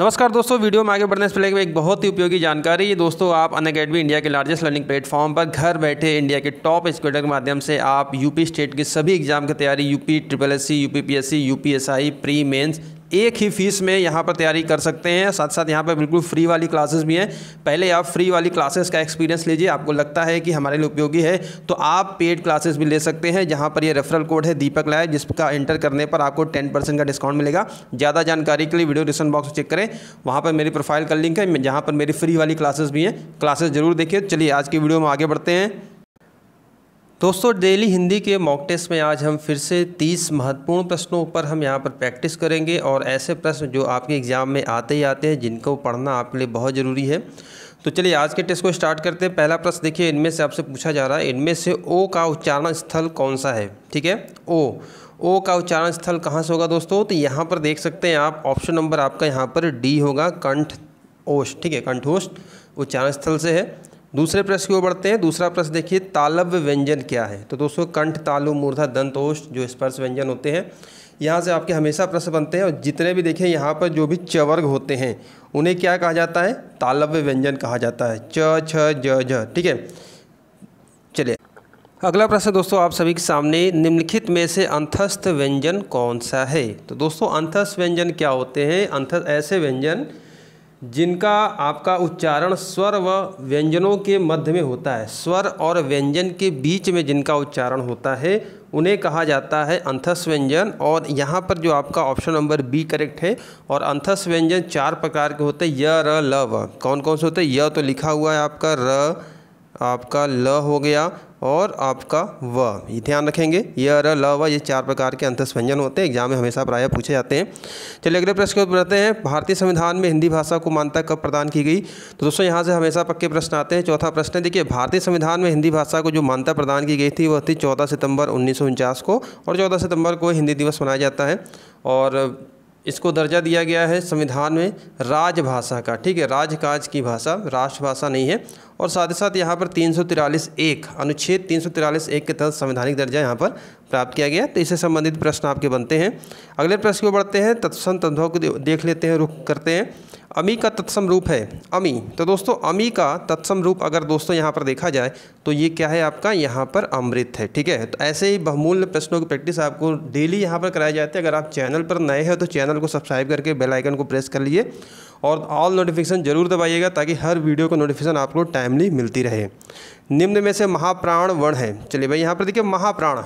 नमस्कार दोस्तों वीडियो में आगे बढ़ने से पहले एक बहुत ही उपयोगी जानकारी ये दोस्तों आप अन अकेडमी इंडिया के लार्जेस्ट लर्निंग प्लेटफॉर्म पर घर बैठे इंडिया के टॉप स्कूटर के माध्यम से आप यूपी स्टेट के सभी एग्जाम की तैयारी UP triple S C UP P S C U P S I pre mains एक ही फ़ीस में यहाँ पर तैयारी कर सकते हैं साथ साथ यहाँ पर बिल्कुल फ्री वाली क्लासेस भी हैं पहले आप फ्री वाली क्लासेस का एक्सपीरियंस लीजिए आपको लगता है कि हमारे लिए उपयोगी है तो आप पेड क्लासेस भी ले सकते हैं जहाँ पर ये रेफरल कोड है दीपक लाए जिसका एंटर करने पर आपको टेन परसेंट का डिस्काउंट मिलेगा ज़्यादा जानकारी के लिए वीडियो डिस्क्रिप्शन बॉक्स चेक करें वहाँ पर मेरी प्रोफाइल का लिंक है जहाँ पर मेरी फ्री वाली क्लासेस भी हैं क्लासेस ज़रूर देखिए चलिए आज की वीडियो में आगे बढ़ते हैं दोस्तों डेली हिंदी के मॉक टेस्ट में आज हम फिर से 30 महत्वपूर्ण प्रश्नों पर हम यहाँ पर प्रैक्टिस करेंगे और ऐसे प्रश्न जो आपके एग्ज़ाम में आते ही आते हैं जिनको पढ़ना आपके लिए बहुत ज़रूरी है तो चलिए आज के टेस्ट को स्टार्ट करते हैं पहला प्रश्न देखिए इनमें से आपसे पूछा जा रहा है इनमें से ओ का उच्चारण स्थल कौन सा है ठीक है ओ ओ का उच्चारण स्थल कहाँ से होगा दोस्तों तो यहाँ पर देख सकते हैं आप ऑप्शन नंबर आपका यहाँ पर डी होगा कंठ ओष्ठ ठीक है ओष्ठ उच्चारण स्थल से है दूसरे प्रश्न की ओर बढ़ते हैं दूसरा प्रश्न देखिए तालव्य व्यंजन क्या है तो दोस्तों कंठ तालु मूर्धा दंतोष जो स्पर्श व्यंजन होते हैं यहाँ से आपके हमेशा प्रश्न बनते हैं और जितने भी देखें यहाँ पर जो भी चवर्ग होते हैं उन्हें क्या कहा जाता है तालव्य व्यंजन कहा जाता है च छ ज ठीक है चलिए अगला प्रश्न दोस्तों आप सभी के सामने निम्नलिखित में से अंतस्थ व्यंजन कौन सा है तो दोस्तों अंतस्थ व्यंजन क्या होते हैं अंतस्थ ऐसे व्यंजन जिनका आपका उच्चारण स्वर व व्यंजनों के मध्य में होता है स्वर और व्यंजन के बीच में जिनका उच्चारण होता है उन्हें कहा जाता है अंथस व्यंजन और यहाँ पर जो आपका ऑप्शन नंबर बी करेक्ट है और अंथस व्यंजन चार प्रकार के होते हैं य र ल व कौन कौन से होते हैं य तो लिखा हुआ है आपका र आपका ल हो गया और आपका व ये ध्यान रखेंगे ये अर ल व ये चार प्रकार के अंतस्थ व्यंजन होते हैं एग्जाम में हमेशा प्राय पूछे जाते हैं चलिए अगले प्रश्न को बढ़ते हैं भारतीय संविधान में हिंदी भाषा को मान्यता कब प्रदान की गई तो दोस्तों यहाँ से हमेशा पक्के प्रश्न आते हैं चौथा प्रश्न है देखिए भारतीय संविधान में हिंदी भाषा को जो मान्यता प्रदान की गई थी वह थी चौदह सितंबर उन्नीस को और चौदह सितंबर को हिंदी दिवस मनाया जाता है और इसको दर्जा दिया गया है संविधान में राजभाषा का ठीक है राजकाज की भाषा राष्ट्रभाषा नहीं है और साथ ही साथ यहाँ पर तीन एक अनुच्छेद तीन एक के तहत संवैधानिक दर्जा यहाँ पर प्राप्त किया गया तो इससे संबंधित प्रश्न आपके बनते हैं अगले प्रश्न को बढ़ते हैं तत्सम तद्भव को देख लेते हैं रुख करते हैं अमी का तत्सम रूप है अमी तो दोस्तों अमी का तत्सम रूप अगर दोस्तों यहाँ पर देखा जाए तो ये क्या है आपका यहाँ पर अमृत है ठीक है तो ऐसे ही बहुमूल्य प्रश्नों की प्रैक्टिस आपको डेली यहाँ पर कराया जाते है अगर आप चैनल पर नए हैं तो चैनल को सब्सक्राइब करके बेल आइकन को प्रेस कर लीजिए और ऑल नोटिफिकेशन जरूर दबाइएगा ताकि हर वीडियो का नोटिफिकेशन आपको टाइमली मिलती रहे निम्न में से महाप्राण वर्ण है चलिए भाई यहाँ पर देखिए महाप्राण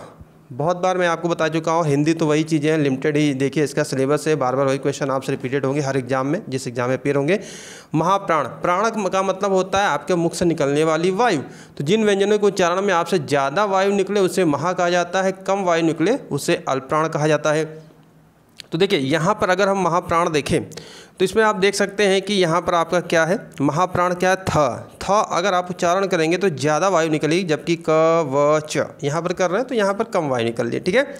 बहुत बार मैं आपको बता चुका हूँ हिंदी तो वही चीज़ें हैं लिमिटेड ही देखिए इसका सिलेबस है बार बार वही क्वेश्चन आपसे रिपीटेड होंगे हर एग्जाम में जिस एग्जाम में पेयर होंगे महाप्राण प्राण का मतलब होता है आपके मुख से निकलने वाली वायु तो जिन व्यंजनों के उच्चारण में आपसे ज़्यादा वायु निकले उसे महा कहा जाता है कम वायु निकले उसे अल्प्राण कहा जाता है तो देखिए यहाँ पर अगर हम महाप्राण देखें तो इसमें आप देख सकते हैं कि यहाँ पर आपका क्या है महाप्राण क्या है थ थ अगर आप उच्चारण करेंगे तो ज़्यादा वायु निकलेगी जबकि क व च यहाँ पर कर रहे हैं तो यहाँ पर कम वायु निकल रही ठीक है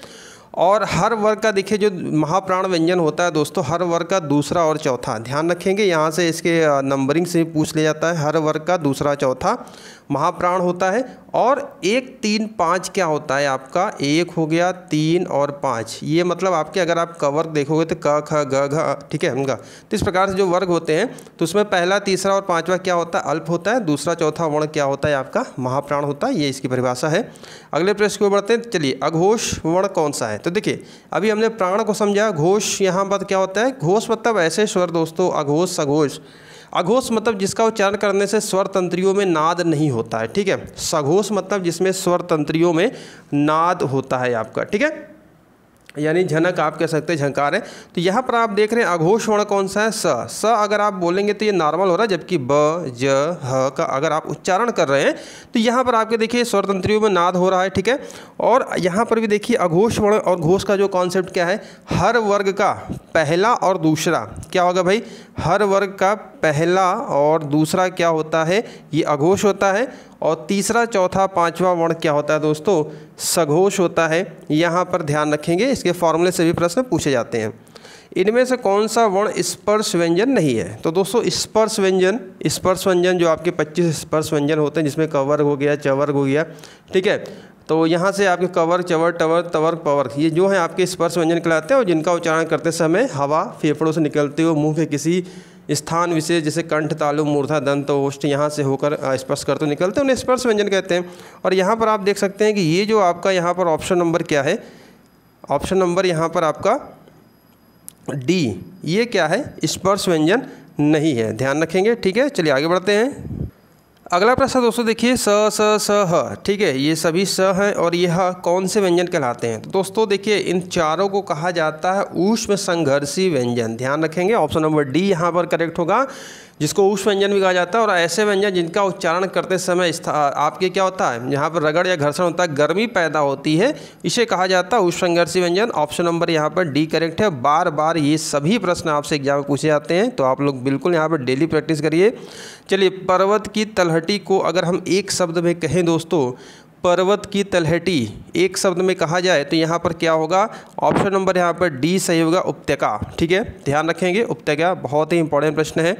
और हर वर्ग का देखिए जो महाप्राण व्यंजन होता है दोस्तों हर वर्ग का दूसरा और चौथा ध्यान रखेंगे यहाँ से इसके नंबरिंग से पूछ लिया जाता है हर वर्ग का दूसरा चौथा महाप्राण होता है और एक तीन पाँच क्या होता है आपका एक हो गया तीन और पाँच ये मतलब आपके अगर आप कवर्ग देखोगे तो क ख ग घ ठीक है हम तो इस प्रकार से जो वर्ग होते हैं तो उसमें पहला तीसरा और पाँचवा क्या होता है अल्प होता है दूसरा चौथा वर्ण क्या होता है आपका महाप्राण होता है ये इसकी परिभाषा है अगले प्रश्न को बढ़ते हैं चलिए अघोष वर्ण कौन सा है तो देखिए अभी हमने प्राण को समझा घोष यहाँ पर क्या होता है घोष मतलब ऐसे स्वर दोस्तों अघोष सघोष अघोष मतलब जिसका उच्चारण करने से स्वर तंत्रियों में नाद नहीं होता है ठीक है सघोष मतलब जिसमें स्वर तंत्रियों में नाद होता है आपका ठीक है यानी झनक आप कह सकते हैं झंकार है तो यहाँ पर आप देख रहे हैं अघोष वर्ण कौन सा है स स अगर आप बोलेंगे तो ये नॉर्मल हो रहा है जबकि ब ज ह का अगर आप उच्चारण कर रहे हैं तो यहाँ पर आपके देखिए स्वरतंत्रियों में नाद हो रहा है ठीक है और यहाँ पर भी देखिए अघोष वर्ण और घोष का जो कॉन्सेप्ट क्या है हर वर्ग का पहला और दूसरा क्या होगा भाई हर वर्ग का पहला और दूसरा क्या होता है ये अघोष होता है और तीसरा चौथा पांचवा वर्ण क्या होता है दोस्तों सघोष होता है यहाँ पर ध्यान रखेंगे इसके फॉर्मूले से भी प्रश्न पूछे जाते हैं इनमें से कौन सा वर्ण स्पर्श व्यंजन नहीं है तो दोस्तों स्पर्श व्यंजन स्पर्श व्यंजन जो आपके 25 स्पर्श व्यंजन होते हैं जिसमें कवर्ग हो गया चवर्ग हो गया ठीक है तो यहाँ से आपके कवर चवर टवर तवर्क पवर ये जो है आपके स्पर्श व्यंजन कहलाते हैं और जिनका उच्चारण करते समय हवा फेफड़ों से निकलते हुए मुँह के किसी स्थान विशेष जैसे कंठ तालु मूर्धा दंत ओष्ठ यहाँ से होकर स्पर्श कर तो निकलते हैं उन्हें स्पर्श व्यंजन कहते हैं और यहाँ पर आप देख सकते हैं कि ये जो आपका यहाँ पर ऑप्शन नंबर क्या है ऑप्शन नंबर यहाँ पर आपका डी ये क्या है स्पर्श व्यंजन नहीं है ध्यान रखेंगे ठीक है चलिए आगे बढ़ते हैं अगला प्रश्न दोस्तों देखिए स स स ह ठीक है ये सभी स हैं और ये ह कौन से व्यंजन कहलाते हैं तो दोस्तों देखिए इन चारों को कहा जाता है ऊष्म संघर्षी व्यंजन ध्यान रखेंगे ऑप्शन नंबर डी यहाँ पर करेक्ट होगा जिसको उष्ण व्यंजन भी कहा जाता है और ऐसे व्यंजन जिनका उच्चारण करते समय आपके क्या होता है यहाँ पर रगड़ या घर्षण होता है गर्मी पैदा होती है इसे कहा जाता है उष्णघर्षी व्यंजन ऑप्शन नंबर यहाँ पर डी करेक्ट है बार बार ये सभी प्रश्न आपसे एग्जाम में पूछे जाते हैं तो आप लोग बिल्कुल यहाँ पर डेली प्रैक्टिस करिए चलिए पर्वत की तलहटी को अगर हम एक शब्द में कहें दोस्तों पर्वत की तलहटी एक शब्द में कहा जाए तो यहाँ पर क्या होगा ऑप्शन नंबर यहाँ पर डी सही होगा उपत्यका ठीक है ध्यान रखेंगे उपत्यका बहुत ही इंपॉर्टेंट प्रश्न है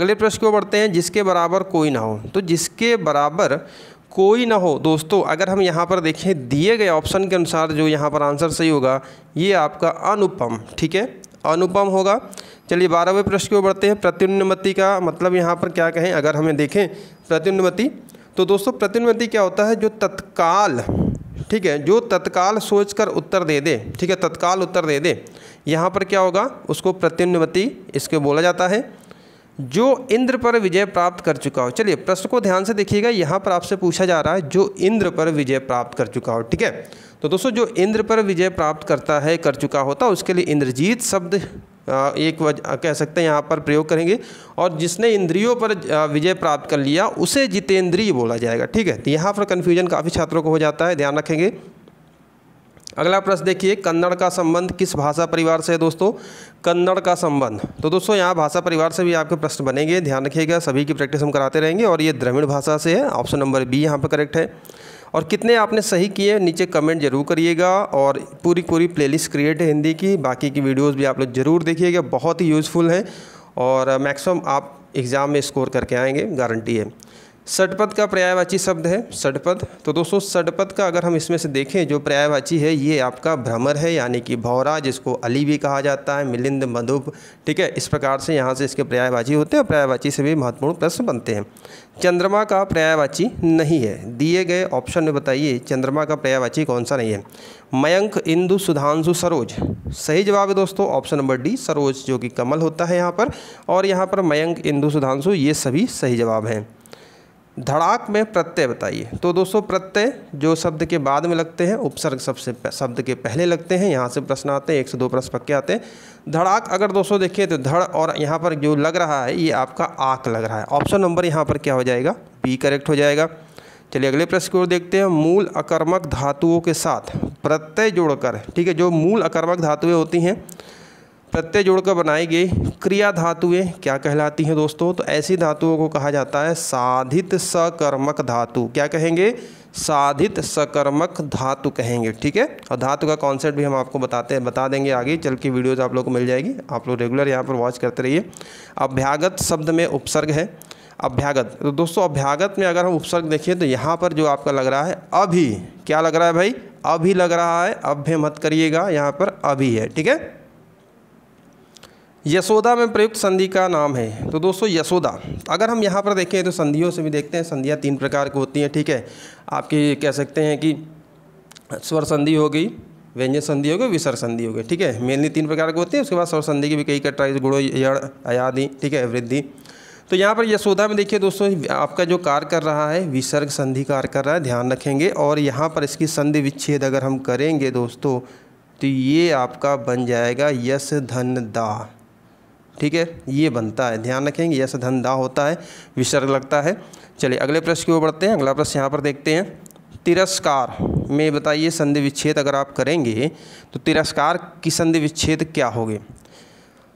अगले प्रश्न को बढ़ते हैं जिसके बराबर कोई ना हो तो जिसके बराबर कोई ना हो दोस्तों अगर हम यहाँ पर देखें दिए गए ऑप्शन के अनुसार जो यहाँ पर आंसर सही होगा ये आपका अनुपम ठीक है अनुपम होगा चलिए बारहवें प्रश्न को बढ़ते हैं प्रत्युन्नमति का मतलब यहाँ पर क्या कहें अगर हमें देखें प्रत्युन्नमति तो दोस्तों प्रतिनिधि क्या होता है जो तत्काल ठीक है जो तत्काल सोचकर उत्तर दे दे ठीक है तत्काल उत्तर दे दे यहाँ पर क्या होगा उसको प्रतिनिवती इसके बोला जाता है जो इंद्र पर विजय प्राप्त कर चुका हो चलिए प्रश्न को ध्यान से देखिएगा यहाँ पर आपसे पूछा जा रहा है जो इंद्र पर विजय प्राप्त कर चुका हो ठीक है तो दोस्तों जो इंद्र पर विजय प्राप्त करता है कर चुका होता उसके लिए इंद्रजीत शब्द एक कह सकते हैं यहाँ पर प्रयोग करेंगे और जिसने इंद्रियों पर विजय प्राप्त कर लिया उसे जितेंद्रीय बोला जाएगा ठीक है तो यहाँ पर कन्फ्यूजन काफ़ी छात्रों को हो जाता है ध्यान रखेंगे अगला प्रश्न देखिए कन्नड़ का संबंध किस भाषा परिवार से है दोस्तों कन्नड़ का संबंध तो दोस्तों यहाँ भाषा परिवार से भी आपके प्रश्न बनेंगे ध्यान रखिएगा सभी की प्रैक्टिस हम कराते रहेंगे और ये द्रविड़ भाषा से है ऑप्शन नंबर बी यहाँ पर करेक्ट है और कितने आपने सही किए नीचे कमेंट जरूर करिएगा और पूरी पूरी प्लेलिस्ट क्रिएट है हिंदी की बाकी की वीडियोस भी आप लोग ज़रूर देखिएगा बहुत ही यूज़फुल हैं और मैक्सिमम आप एग्ज़ाम में स्कोर करके आएंगे गारंटी है सटपद का पर्यायवाची शब्द है सटपद तो दोस्तों सटपद का अगर हम इसमें से देखें जो पर्यायवाची है ये आपका भ्रमर है यानी कि भौरा जिसको अली भी कहा जाता है मिलिंद मधुप ठीक है इस प्रकार से यहाँ से इसके पर्यायवाची होते हैं पर्यायवाची से भी महत्वपूर्ण प्रश्न बनते हैं चंद्रमा का पर्यायवाची नहीं है दिए गए ऑप्शन में बताइए चंद्रमा का पर्यायवाची कौन सा नहीं है मयंक इंदु सुधांशु सरोज सही जवाब है दोस्तों ऑप्शन नंबर डी सरोज जो कि कमल होता है यहाँ पर और यहाँ पर मयंक इंदु सुधांशु ये सभी सही जवाब हैं धड़ाक में प्रत्यय बताइए तो दोस्तों प्रत्यय जो शब्द के बाद में लगते हैं उपसर्ग सबसे शब्द के पहले लगते हैं यहाँ से प्रश्न आते हैं एक से दो प्रश्न पक्के आते हैं धड़ाक अगर दोस्तों देखिए तो धड़ और यहाँ पर जो लग रहा है ये आपका आक लग रहा है ऑप्शन नंबर यहाँ पर क्या हो जाएगा बी करेक्ट हो जाएगा चलिए अगले प्रश्न की ओर देखते हैं मूल अकर्मक धातुओं के साथ प्रत्यय जोड़कर ठीक है जो मूल अकर्मक धातुएँ होती हैं प्रत्यय जोड़कर बनाई गई क्रिया धातुएं क्या कहलाती हैं दोस्तों तो ऐसी धातुओं को कहा जाता है साधित सकर्मक धातु क्या कहेंगे साधित सकर्मक धातु कहेंगे ठीक है और धातु का कॉन्सेप्ट भी हम आपको बताते हैं बता देंगे आगे चल के वीडियोज़ आप लोग को मिल जाएगी आप लोग रेगुलर यहाँ पर वॉच करते रहिए अभ्यागत शब्द में उपसर्ग है अभ्यागत तो दोस्तों अभ्यागत में अगर हम उपसर्ग देखें तो यहाँ पर जो आपका लग रहा है अभी क्या लग रहा है भाई अभी लग रहा है अभ्य मत करिएगा यहाँ पर अभी है ठीक है यशोदा में प्रयुक्त संधि का नाम है तो दोस्तों यशोदा अगर हम यहाँ पर देखें तो संधियों से भी देखते हैं संधियाँ तीन प्रकार की होती हैं ठीक है आपकी कह सकते हैं कि स्वर संधि हो गई व्यंजन संधि हो गई विसर्ग संधि हो गई ठीक है मेनली तीन प्रकार की होती है उसके बाद स्वर संधि की भी कई कटाई गुड़ो यड़ अयादि ठीक है वृद्धि तो यहाँ पर यशोदा में देखिए दोस्तों आपका जो कार्य कर रहा है विसर्ग संधि कार्य कर रहा है ध्यान रखेंगे और यहाँ पर इसकी संधि विच्छेद अगर हम करेंगे दोस्तों तो ये आपका बन जाएगा यश धन दा ठीक है ये बनता है ध्यान रखेंगे ऐसा धन दा होता है विसर्ग लगता है चलिए अगले प्रश्न की ओर बढ़ते हैं अगला प्रश्न यहाँ पर देखते हैं तिरस्कार में बताइए संधि विच्छेद अगर आप करेंगे तो तिरस्कार की संधि विच्छेद क्या होगी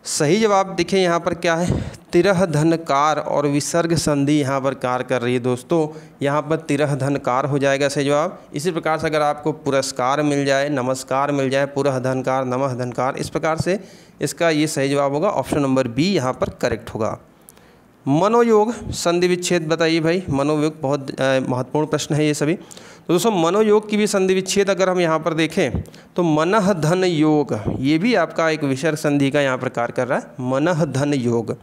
सही जवाब देखें यहाँ पर क्या है तिरह धनकार और विसर्ग संधि यहाँ पर कार्य कर रही है दोस्तों यहाँ पर तिरह धनकार हो जाएगा सही जवाब इसी प्रकार से अगर आपको पुरस्कार मिल जाए नमस्कार मिल जाए पुरह धनकार नमह धनकार इस प्रकार से इसका ये सही जवाब होगा ऑप्शन नंबर बी यहाँ पर करेक्ट होगा मनोयोग संधि विच्छेद बताइए भाई मनोयोग बहुत महत्वपूर्ण प्रश्न है ये सभी तो दोस्तों मनोयोग की भी संधि विच्छेद अगर हम यहाँ पर देखें तो मनह धन योग ये भी आपका एक विषय संधि का यहाँ प्रकार कर रहा है मनह धन योग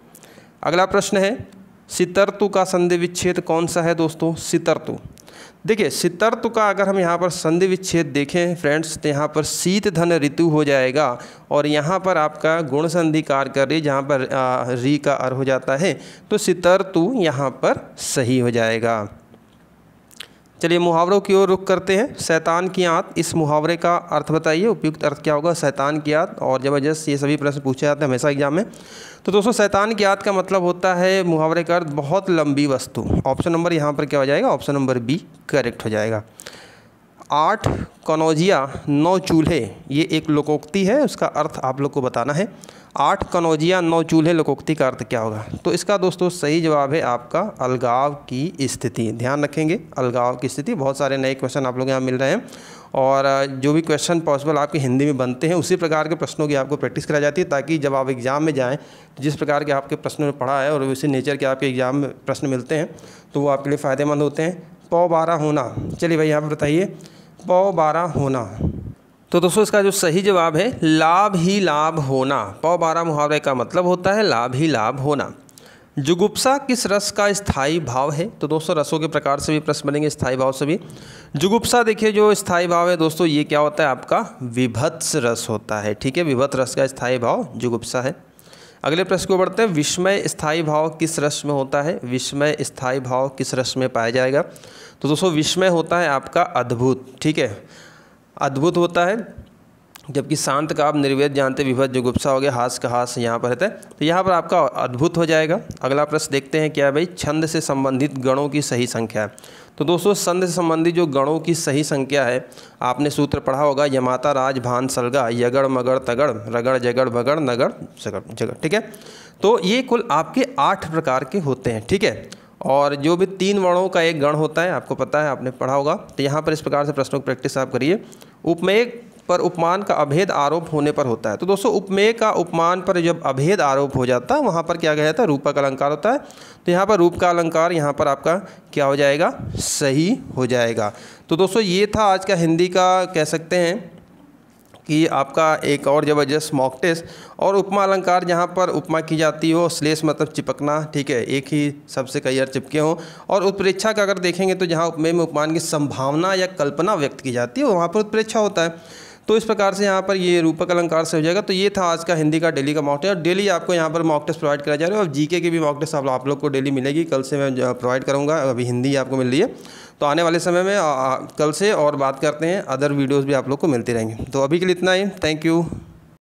अगला प्रश्न है सितर्तु का संधि विच्छेद कौन सा है दोस्तों सितर्तु देखिए सितर्तु का अगर हम यहाँ पर संधि विच्छेद देखें फ्रेंड्स तो यहाँ पर शीत धन ऋतु हो जाएगा और यहाँ पर आपका गुण संधि कार्य कर रही जहाँ पर री का अर हो जाता है तो सितर्तु यहाँ पर सही हो जाएगा चलिए मुहावरों की ओर रुख करते हैं शैतान की आंत इस मुहावरे का अर्थ बताइए उपयुक्त अर्थ क्या होगा शैतान की आंत और ज़बरदस्त ये सभी प्रश्न पूछे जाते हैं हमेशा एग्जाम में तो दोस्तों शैतान की आंत का मतलब होता है मुहावरे का अर्थ बहुत लंबी वस्तु ऑप्शन नंबर यहाँ पर क्या हो जाएगा ऑप्शन नंबर बी करेक्ट हो जाएगा आठ कनौजिया नौ चूल्हे ये एक लोकोक्ति है उसका अर्थ आप लोग को बताना है आठ कनौजिया नौ चूल्हे लोकोक्ति का अर्थ क्या होगा तो इसका दोस्तों सही जवाब है आपका अलगाव की स्थिति ध्यान रखेंगे अलगाव की स्थिति बहुत सारे नए क्वेश्चन आप लोग यहाँ मिल रहे हैं और जो भी क्वेश्चन पॉसिबल आपके हिंदी में बनते हैं उसी प्रकार के प्रश्नों की आपको प्रैक्टिस कराई जाती है ताकि जब आप एग्ज़ाम में जाएँ तो जिस प्रकार के आपके प्रश्नों में पढ़ा है और उसी नेचर के आपके एग्ज़ाम में प्रश्न मिलते हैं तो वो आपके लिए फ़ायदेमंद होते हैं पौ बारह होना चलिए भाई यहाँ पर बताइए पौ बारह होना तो दोस्तों इसका जो सही जवाब है लाभ ही लाभ होना पौ बारह मुहावरे का मतलब होता है लाभ ही लाभ होना जुगुप्सा किस रस का स्थायी भाव है तो दोस्तों रसों के प्रकार से भी प्रश्न बनेंगे स्थाई भाव से भी जुगुप्सा देखिए जो स्थायी भाव है दोस्तों ये क्या होता है आपका विभत्स रस होता है ठीक है विभत्स रस का स्थाई भाव जुगुप्सा है अगले प्रश्न को बढ़ते हैं विस्मय स्थाई भाव किस रस में होता है विस्मय स्थाई भाव किस रस में पाया जाएगा तो दोस्तों विस्मय होता है आपका अद्भुत ठीक है अद्भुत होता है जबकि शांत का आप निर्वेद जानते विभत जो गुप्सा हो गया हास का हास यहाँ पर रहता है तो यहाँ पर आपका अद्भुत हो जाएगा अगला प्रश्न देखते हैं क्या है भाई छंद से संबंधित गणों की सही संख्या तो दोस्तों छंद से संबंधित जो गणों की सही संख्या है आपने सूत्र पढ़ा होगा यमाता राज भान सलगा यगड़ मगड़ तगड़ रगड़ जगड़ भगड़ नगड़ जगड़ जगड़ ठीक है तो ये कुल आपके आठ प्रकार के होते हैं ठीक है और जो भी तीन वर्णों का एक गण होता है आपको पता है आपने पढ़ा होगा तो यहाँ पर इस प्रकार से प्रश्नों की प्रैक्टिस आप करिए उपमेय पर उपमान का अभेद आरोप होने पर होता है तो दोस्तों उपमेय का उपमान पर जब अभेद आरोप हो जाता है वहाँ पर क्या गया था है रूपक अलंकार होता है तो यहाँ पर रूप का अलंकार यहाँ पर आपका क्या हो जाएगा सही हो जाएगा तो दोस्तों ये था आज का हिंदी का कह सकते हैं कि आपका एक और ज़बरदस्त मॉक टेस्ट और उपमा अलंकार जहाँ पर उपमा की जाती हो श्लेष मतलब चिपकना ठीक है एक ही सबसे कई बार चिपके हों और उत्प्रेक्षा का अगर देखेंगे तो जहाँ उपमेय में उपमान की संभावना या कल्पना व्यक्त की जाती है वहाँ पर उत्प्रेक्षा होता है तो इस प्रकार से यहाँ पर ये रूपक अलंकार से हो जाएगा तो ये था आज का हिंदी का डेली का मॉक टेस्ट और डेली आपको यहाँ पर मॉक टेस्ट प्रोवाइड कराया जा रहा है और जीके की भी मॉक टेस्ट आप लोग को डेली मिलेगी कल से मैं प्रोवाइड करूँगा अभी हिंदी आपको मिल रही है तो आने वाले समय में आ, कल से और बात करते हैं अदर वीडियोज़ भी आप लोग को मिलती रहेंगी तो अभी के लिए इतना ही थैंक यू